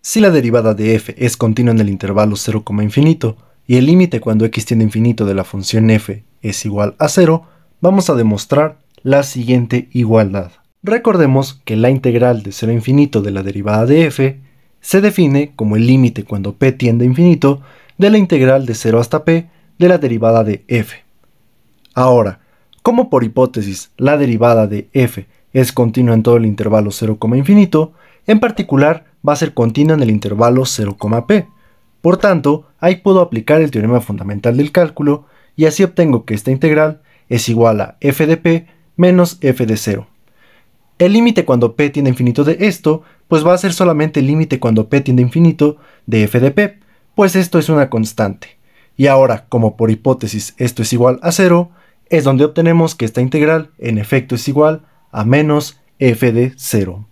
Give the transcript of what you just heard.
Si la derivada de f es continua en el intervalo 0, infinito y el límite cuando x tiende a infinito de la función f es igual a 0, vamos a demostrar la siguiente igualdad. Recordemos que la integral de 0 infinito de la derivada de f se define como el límite cuando p tiende a infinito de la integral de 0 hasta p de la derivada de f. Ahora, como por hipótesis la derivada de f es continua en todo el intervalo 0, infinito, en particular, va a ser continua en el intervalo 0,p. Por tanto, ahí puedo aplicar el teorema fundamental del cálculo y así obtengo que esta integral es igual a f de p menos f de 0. El límite cuando p tiende a infinito de esto, pues va a ser solamente el límite cuando p tiende a infinito de f de p, pues esto es una constante. Y ahora, como por hipótesis esto es igual a 0, es donde obtenemos que esta integral en efecto es igual a menos f de 0.